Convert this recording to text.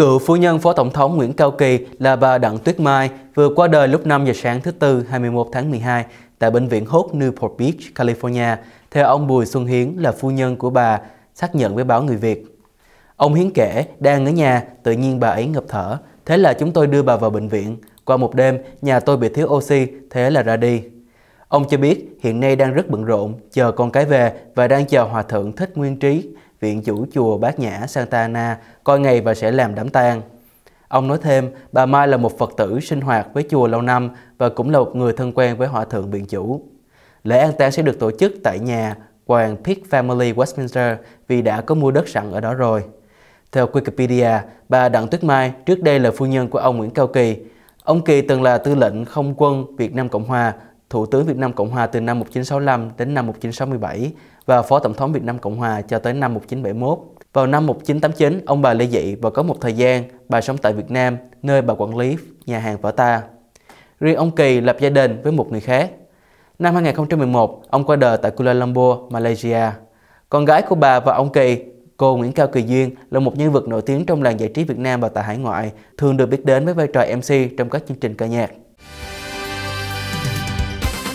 Cựu phu nhân Phó Tổng thống Nguyễn Cao Kỳ là bà Đặng Tuyết Mai vừa qua đời lúc 5 giờ sáng thứ Tư 21 tháng 12 tại Bệnh viện Hốt Newport Beach, California, theo ông Bùi Xuân Hiến là phu nhân của bà, xác nhận với báo Người Việt. Ông Hiến kể, đang ở nhà, tự nhiên bà ấy ngập thở, thế là chúng tôi đưa bà vào bệnh viện. Qua một đêm, nhà tôi bị thiếu oxy, thế là ra đi. Ông cho biết hiện nay đang rất bận rộn, chờ con cái về và đang chờ Hòa Thượng Thích Nguyên Trí viện chủ chùa Bát Nhã Santa Ana coi ngày và sẽ làm đám tang. Ông nói thêm, bà Mai là một Phật tử sinh hoạt với chùa lâu năm và cũng là một người thân quen với Hòa Thượng viện Chủ. Lễ an táng sẽ được tổ chức tại nhà Hoàng Pitt Family Westminster vì đã có mua đất sẵn ở đó rồi. Theo Wikipedia, bà Đặng Tuyết Mai trước đây là phu nhân của ông Nguyễn Cao Kỳ. Ông Kỳ từng là tư lệnh không quân Việt Nam Cộng Hòa Thủ tướng Việt Nam Cộng Hòa từ năm 1965 đến năm 1967 và Phó Tổng thống Việt Nam Cộng Hòa cho tới năm 1971. Vào năm 1989, ông bà Lê dị và có một thời gian bà sống tại Việt Nam, nơi bà quản lý nhà hàng Vở Ta. Riêng ông Kỳ lập gia đình với một người khác. Năm 2011, ông qua đời tại Kuala Lumpur, Malaysia. Con gái của bà và ông Kỳ, cô Nguyễn Cao Kỳ Duyên là một nhân vật nổi tiếng trong làng giải trí Việt Nam và tại hải ngoại, thường được biết đến với vai trò MC trong các chương trình ca nhạc.